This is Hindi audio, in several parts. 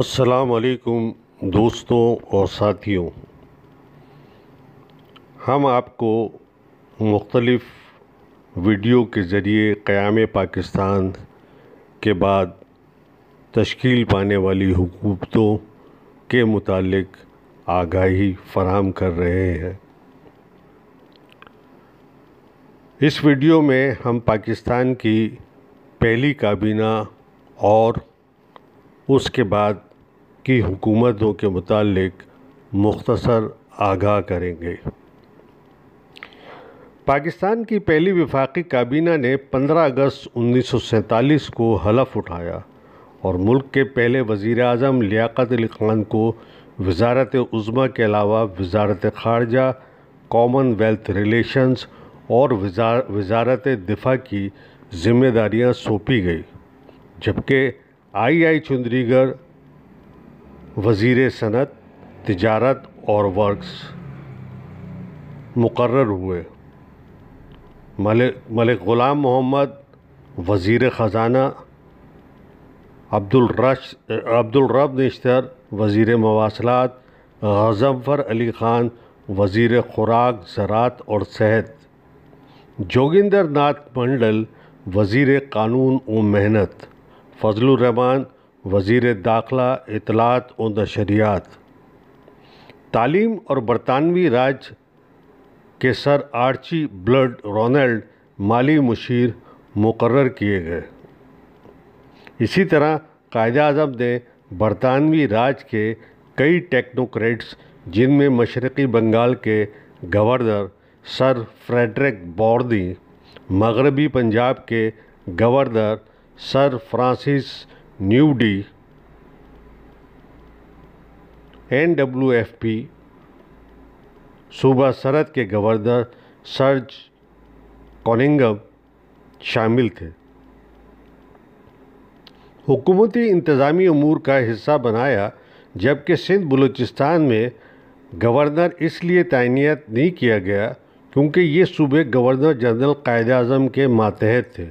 असलकुम दोस्तों और साथियों हम आपको मुख्तलफ़ वीडियो के ज़रिए क़्याम पाकिस्तान के बाद तश्कील पाने वाली हुकूमतों के मुतालिक आगाही फराम कर रहे हैं इस वीडियो में हम पाकिस्तान की पहली काबीना और उसके बाद की हुकूमतों के मुतालिक मुख्तसर आगाह करेंगे पाकिस्तान की पहली विफाक़ी काबीना ने 15 अगस्त उन्नीस को हलफ उठाया और मुल्क के पहले वज़ी अजम लियाक़त अली ख़ान को वजारत उज़मा के अलावा वजारत खारजा कॉमनवेल्थ रिलेशंस और वजारत दिफा की जिम्मेदारियां सौंपी गई जबकि आई आई चुंदरीगर वज़ीर सनत तजारत और वर्क्स मुकर हुए मलिक मलिक ग़ुलाम मोहम्मद वज़ीर ख़जाना अब्दुलरश अब्दुलरब निश्तर वज़ीर मवासलात गजफ़र अली ख़ान वज़ीर खुराक ज़रात और सेहत जोगिंदर नाथ मंडल वज़ीर कानून व मेहनत फजलरहमान वजीर दाखिला इतलात और नशरियात तालीम और बरतानवी राज के सर आर्ची ब्लड रोनल्ड माली मुशीर मुकर किए गए इसी तरह कायद अजम ने बरतानवी राज के कई टेक्नोक्रेट्स जिनमें मशरक़ी बंगाल के गवर्नर सर फ्रेडरिक बॉर्दी मगरबी पंजाब के governor sir Francis Mudie N W F P सूबा सरहद के गवर्नर सर्ज कॉलिंगम शामिल थे हुकूमती इंतज़ामी अमूर का हिस्सा बनाया जबकि सिंध बलूचिस्तान में गवर्नर इसलिए तैनात नहीं किया गया क्योंकि ये सूबे गवर्नर जनरल कायद अजम के मातहत थे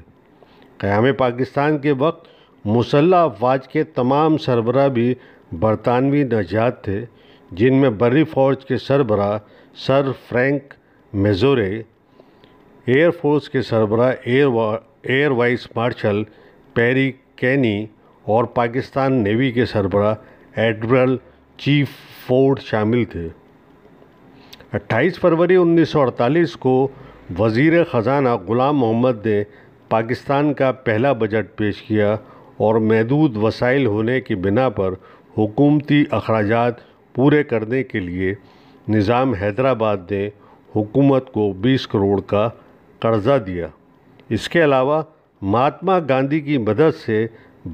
क़्याम पाकिस्तान के वक्त मुसल्ह अफवाज के तमाम सरबरा भी बरतानवी नजात थे जिनमें बरी फौज के सरबरा सर फ्रैंक मेजोरे एयरफोर्स के सरबरा air air vice marshal Perry Keene और पाकिस्तान नेवी के सरबरा एडमिरल चीफ फोर्ड शामिल थे 28 फरवरी 1948 को वज़ीर ख़जाना ग़ुलाम मोहम्मद ने पाकिस्तान का पहला बजट पेश किया और महदूद वसाइल होने की बिना पर हुकूमती अखराज पूरे करने के लिए निज़ाम हैदराबाद ने हुकूमत को 20 करोड़ का कर्ज़ा दिया इसके अलावा महात्मा गांधी की मदद से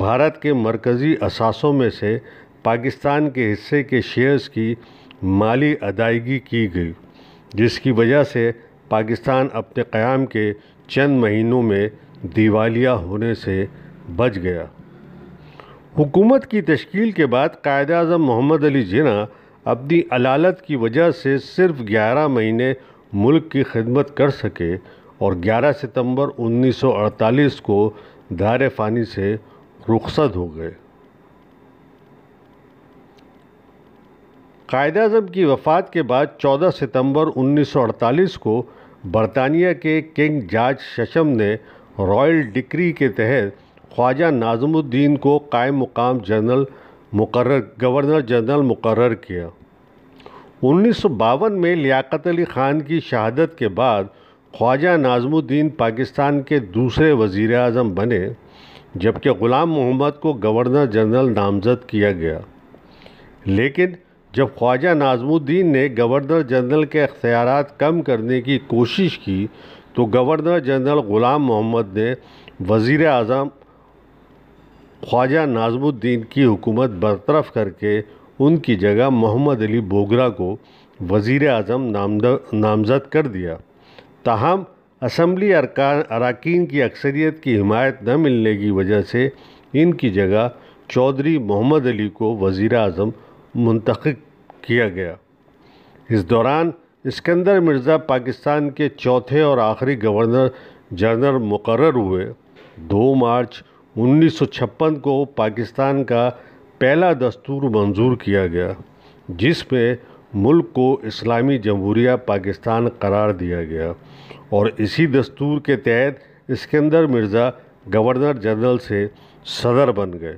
भारत के मरकज़ी असासों में से पाकिस्तान के हिस्से के शेयर्स की माली अदायगी की गई जिसकी वजह से पाकिस्तान अपने क़्याम के चंद महीनों में दिवालिया होने से बच गया हुकूमत की तश्कील के बाद कायद अजम मोहम्मद अली जिना अपनी अलालत की वजह से सिर्फ 11 महीने मुल्क की खिदमत कर सके और 11 सितंबर 1948 को दार फ़ानी से रुखसत हो गए कायद अजम की वफ़ात के बाद 14 सितंबर 1948 को बरतानिया के किंग जॉर्ज शशम ने रॉयल डिक्री के तहत ख्वाजा नाजमुद्दीन को कायम मुकाम जनरल मुकर गवर्नर जनरल मुकर किया उन्नीस सौ बावन में लियाकत अली ख़ान की शहादत के बाद ख्वाजा नाजमुद्दीन पाकिस्तान के दूसरे वज़ी अजम बने जबकि ग़ुलाम मोहम्मद को गवर्नर जनरल नामजद किया गया लेकिन जब ख्वाजा नाजमुद्दीन ने गवर्नर जनरल के अख्तियार कम करने की कोशिश की तो गवर्नर जनरल ग़ुलाम मोहम्मद ने वज़ी अजम ख्वाजा नाजमुद्दीन की हुकूमत बरतरफ करके उनकी जगह मोहम्मद अली बोगरा को वज़ी अजम नामजद कर दिया ताहम असम्बली अरकान की अक्सरियत की हमायत न मिलने की वजह से इनकी जगह चौधरी मोहम्मद अली को वज़ी अजम मंतख किया गया इस दौरान इसकंदर मिर्ज़ा पाकिस्तान के चौथे और आखिरी गवर्नर जनरल मुकर हुए दो मार्च 1956 को पाकिस्तान का पहला दस्तूर मंजूर किया गया जिसमें मुल्क को इस्लामी जमहूरिया पाकिस्तान करार दिया गया और इसी दस्तूर के तहत इसकंदर मिर्ज़ा गवर्नर जनरल से सदर बन गए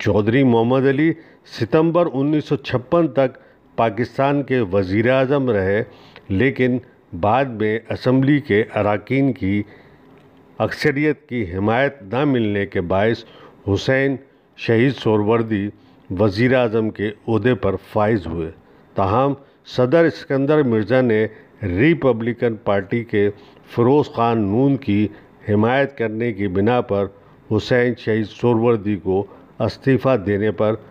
चौधरी मोहम्मद अली सितंबर 1956 तक पाकिस्तान के वज़ी अजम रहे लेकिन बाद में असम्बली के अरकान की अक्सरियत की हिमायत न मिलने के बायस हुसैन शहीद सोरवर्दी वज़ी अजम के अहदे पर फाइज हुए ताहम सदर सिकंदर मिर्ज़ा ने रिपब्लिकन पार्टी के फरोज़ खान नून की हिमायत करने की बिना पर हुसैन शहीद सोरवर्दी को इस्तीफ़ा देने पर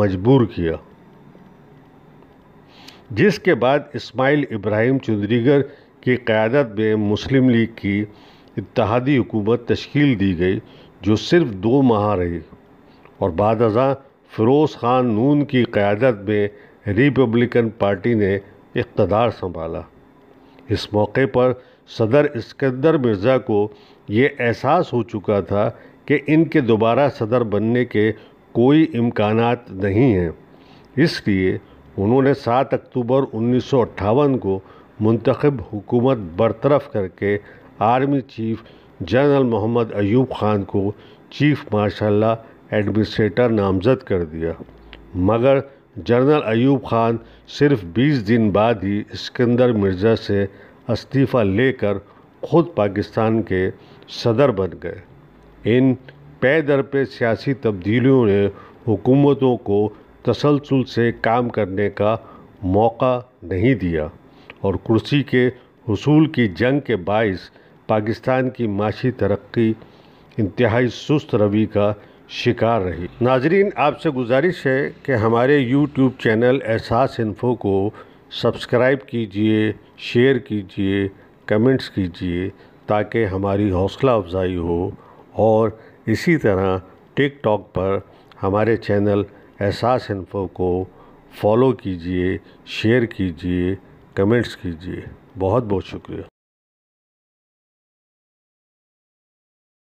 मजबूर किया जिसके बाद इस्माइल इब्राहिम चुंदरीगर की क़्यादत में मुस्लिम लीग की इतिहादी हुकूमत तश्कील दी गई जो सिर्फ दो माह रही और बाद अजा फ़िरोज़ ख़ान नून की क़्यादत में रिपब्लिकन पार्टी ने इकतदार संभाला इस मौके पर सदर इस्कंदर मिर्ज़ा को ये एहसास हो चुका था कि इनके दोबारा सदर बनने के कोई इम्कान नहीं हैं इसलिए उन्होंने 7 अक्टूबर उन्नीस को मंतखब हुकूमत बरतरफ करके army chief general Mohammad Ayub Khan को चीफ मार्शल एडमिनिस्ट्रेटर नामजद कर दिया मगर जनरल अयूब खान सिर्फ 20 दिन बाद ही इस्कंदर मिर्ज़ा से इस्तीफ़ा लेकर खुद पाकिस्तान के सदर बन गए इन पे दर पे सियासी तब्दीलियों ने हुकूमतों को तसलसल से काम करने का मौका नहीं दिया और कुर्सी के हसूल की जंग के बायस पाकिस्तान की माशी तरक्की इंतहाई सुस्त रवि का शिकार रही नाजरीन आपसे गुजारिश है कि हमारे यूट्यूब चैनल एहसास इन्फो को सब्सक्राइब कीजिए शेयर कीजिए कमेंट्स कीजिए ताकि हमारी हौसला अफजाई हो और इसी तरह टिकटॉक पर हमारे चैनल एहसास इन्फो को फॉलो कीजिए शेयर कीजिए कमेंट्स कीजिए बहुत बहुत शुक्रिया